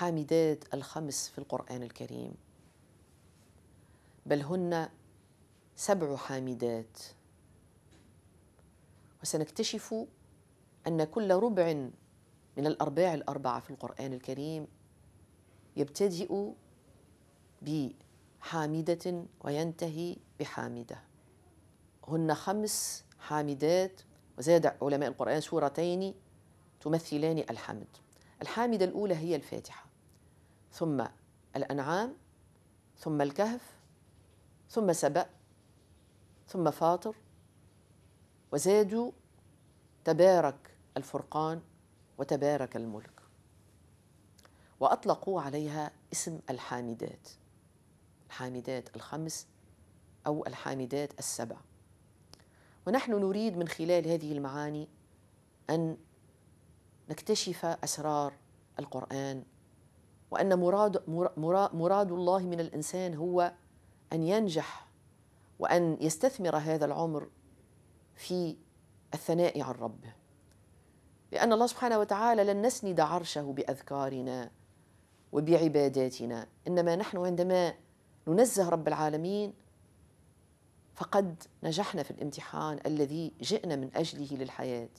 حامدات الخمس في القرآن الكريم بل هن سبع حامدات وسنكتشف أن كل ربع من الأرباع الأربعة في القرآن الكريم يبتدئ بحامدة وينتهي بحامدة هن خمس حامدات وزاد علماء القرآن سورتين تمثلان الحمد الحامدة الأولى هي الفاتحة ثم الأنعام ثم الكهف ثم سبأ ثم فاطر وزادوا تبارك الفرقان وتبارك الملك وأطلقوا عليها اسم الحامدات الحامدات الخمس أو الحامدات السبع ونحن نريد من خلال هذه المعاني أن نكتشف اسرار القران وان مراد مراد الله من الانسان هو ان ينجح وان يستثمر هذا العمر في الثناء عن ربه لان الله سبحانه وتعالى لن نسند عرشه باذكارنا وبعباداتنا انما نحن عندما ننزه رب العالمين فقد نجحنا في الامتحان الذي جئنا من اجله للحياه